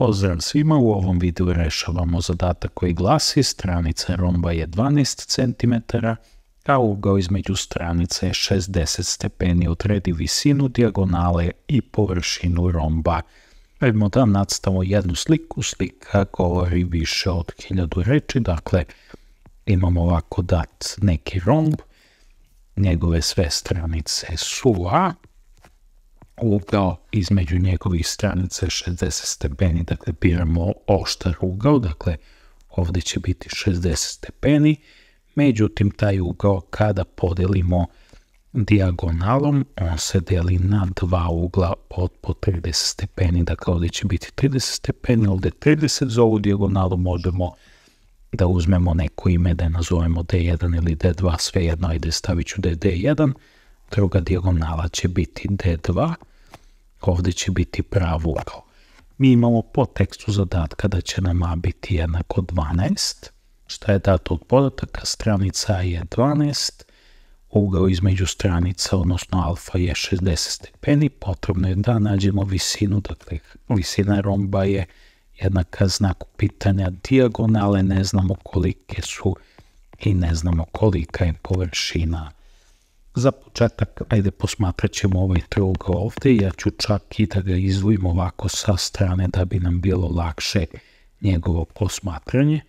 Pozdrav svima, u ovom videu rešavamo zadatak koji glasi stranica romba je 12 cm, a ugao između stranice je 60 stepeni, odredi visinu, dijagonale i površinu romba. Vidimo da nadstavimo jednu sliku, slika govori više od 1000 reči, dakle imamo ovako dat neki romb, njegove sve stranice su A, ugao između njegovih stranica 60 stepeni, dakle biramo oštar ugao, dakle ovde će biti 60 stepeni, međutim taj ugao kada podelimo dijagonalom, on se deli na dva ugla od po 30 stepeni, dakle ovde će biti 30 stepeni, ovde 30, za ovu dijagonalu možemo da uzmemo neko ime, da je nazovemo D1 ili D2, sve jedno, ajde stavit ću D1, da druga dijagonala će biti D2, ovde će biti prav ugao. Mi imamo po tekstu zadatka da će nam a biti jednako 12, šta je dato od podataka, stranica a je 12, ugao između stranica, odnosno alfa je 60 stepeni, potrebno je da nađemo visinu, dakle visina romba je jednaka znaku pitanja dijagonale, ne znamo kolike su i ne znamo kolika je površina Za početak, ajde posmatrat ćemo ovaj trug ovde, ja ću čak i da ga izvojim ovako sa strane da bi nam bilo lakše njegovo posmatranje.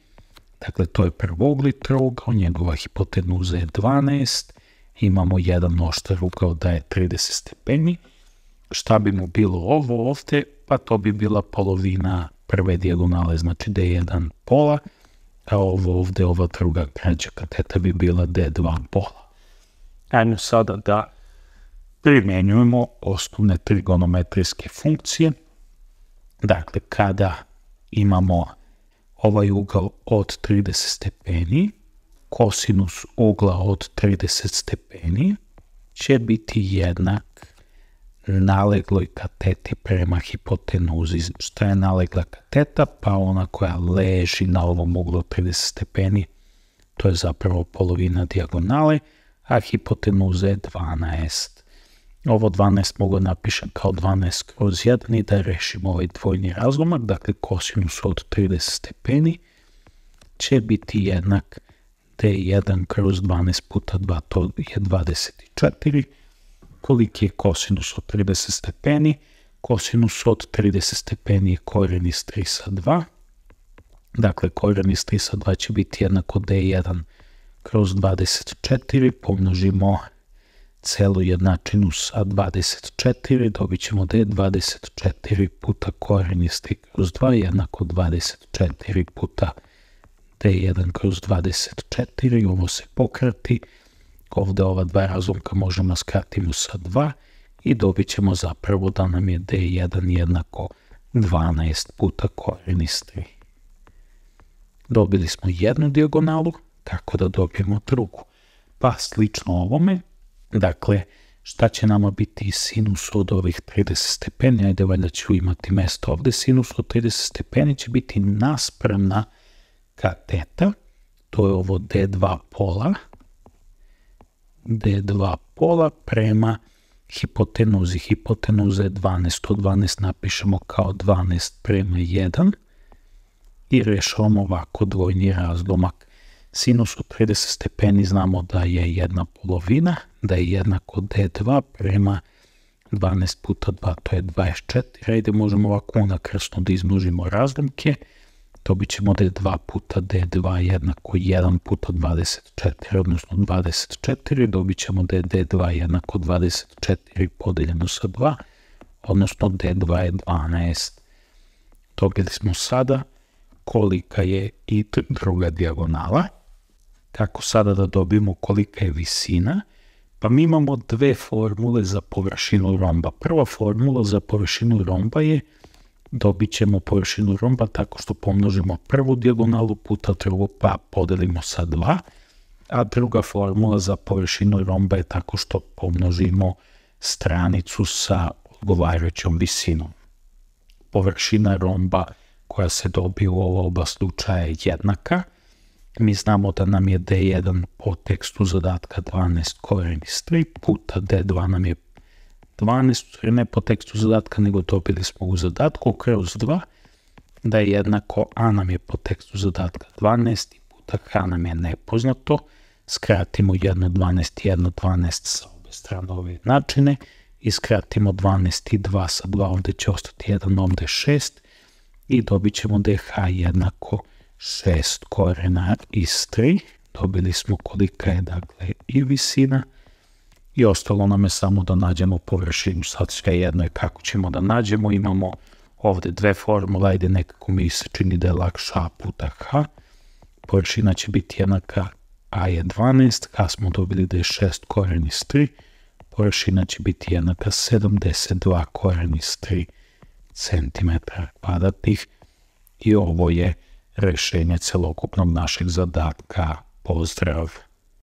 Dakle, to je prvogli trougao, njegova hipotenuza je 12, imamo jedan noštar ugao da je 30 stepeni. Šta bi mu bilo ovo ovde? Pa to bi bila polovina prve dijagonale, znači D1 pola, a ovo ovde, ova druga krađa kateta bi bila D2 pola ajmo sada da primenjujemo osnovne trigonometrijske funkcije. Dakle, kada imamo ovaj ugao od 30 stepeni, kosinus ugla od 30 stepeni će biti jednak nalegloj kateti prema hipotenuzi. Šta je nalegla kateta? Pa ona koja leži na ovom uglu 30 stepeni, to je zapravo polovina dijagonale, a hipotenuza je 12. Ovo 12 mogu da napišem kao 12 kroz 1 i da rešim ovaj dvojni razlomak, dakle kosinus od 30 stepeni će biti jednak d 1 kroz 12 puta 2, to je 24. Koliki je kosinus od 30 stepeni? Kosinus od 30 stepeni je koren iz 3 sa 2. Dakle, koren iz 3 sa 2 će biti jednako d1 kroz kroz 24 pomnožimo celu jednačinu sa 24, dobit ćemo da je 24 puta koren isti kroz 2 jednako 24 puta d1 kroz 24, ovo se pokrati, ovde ova dva razlomka možemo da skratimo sa 2 i dobit ćemo zapravo da nam je d1 jednako 12 puta koren iz 3. Dobili smo jednu dijagonalu, tako da dobijemo drugu. Pa slično ovome, dakle, šta će nama biti sinus od ovih 30 stepeni, ajde valjda ću imati mesto ovde, sinus od 30 stepeni će biti naspram kateta, to je ovo D2 pola, D2 pola prema hipotenuzi. Hipotenuza je 12, to 12 napišemo kao 12 prema 1 i rešavamo ovako dvojni razlomak Sinus od 30 stepeni znamo da je jedna polovina, da je jednako d2 prema 12 puta 2, to je 24. Ajde, možemo ovako unakrsno da izmnožimo razlike. Dobit ćemo da je 2 puta d2 jednako 1 puta 24, odnosno 24. Dobit ćemo da je d2 jednako 24 podeljeno sa 2, odnosno d2 je 12. Dobili smo sada kolika je i druga dijagonala kako sada da dobijemo kolika je visina, pa mi imamo dve formule za površinu romba. Prva formula za površinu romba je dobit ćemo površinu romba tako što pomnožimo prvu dijagonalu puta drugu pa podelimo sa 2, a druga formula za površinu romba je tako što pomnožimo stranicu sa odgovarajućom visinom. Površina romba koja se dobije u ova oba slučaja je jednaka – Mi znamo da nam je D1 po tekstu zadatka 12 koren 3 puta, D2 nam je 12, ne po tekstu zadatka, nego dobili smo u zadatku kroz 2, da je jednako A nam je po tekstu zadatka 12 puta H nam je nepoznato, skratimo 1 12 i 1 12 sa obe strane ove jednačine i skratimo 12 i 2 sa 2, ovde će ostati 1, ovde 6 i dobit ćemo da je H jednako 12 šest korena iz 3, Dobili smo kolika je dakle i visina i ostalo nam je samo da nađemo površinu. Sad sve jedno je kako ćemo da nađemo. Imamo ovde dve formule, ajde nekako mi se čini da je lakša puta h. Površina će biti jednaka a je 12, h smo dobili da je 6 koren iz 3, površina će biti jednaka 72 koren iz 3 cm kvadratnih i ovo je rešenje celokupnog našeg zadatka. Pozdrav!